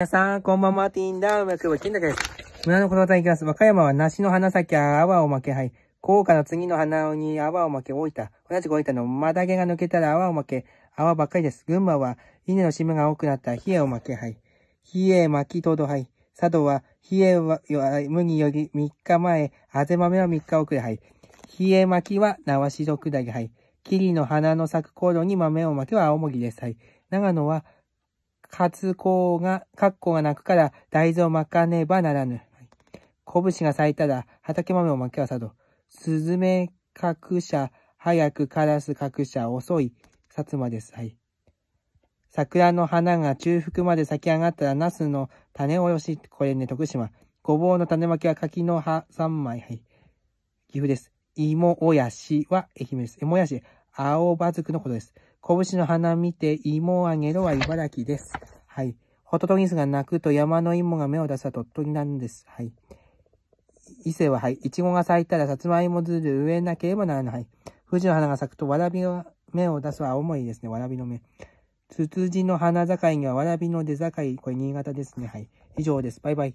皆さん、こんばんは、ティンダウン、今日は金高です。村の言葉いきます。和歌山は梨の花咲き、泡を負け、はい。高価の次の花に泡を負け、大分。同じく大分のまだ毛が抜けたら泡を負け、泡ばっかりです。群馬は稲の島が多くなった、冷えを負け、はい。冷え巻きとど、はい。佐渡は、冷えは、麦より3日前、あぜ豆は3日遅れ、はい。冷え巻きは縄しどくだり、はい。霧の花の咲く頃に豆を負けは青森です、はい。長野は、こうが、っこがなくから大豆をまかねばならぬ。拳が咲いたら畑豆をまけはさど。スズメしゃ、早くカラスしゃ、遅い、薩摩です。はい。桜の花が中腹まで咲き上がったら、ナスの種およし、これね、徳島。ごぼうの種まきは柿の葉3枚、はい。岐阜です。芋おやしは愛媛です。芋やし、青葉づくのことです。拳の花見て芋あげろは茨城です。はい。ホトトギスが鳴くと山の芋が芽を出すは鳥取なんです。はい。伊勢は、はい。いちごが咲いたらさつまいもずる植えなければならない。い、富士の花が咲くとわらびが芽を出すは青森ですね。わらびの芽。ツツジの花境にはわらびの出境。これ新潟ですね。はい。以上です。バイバイ。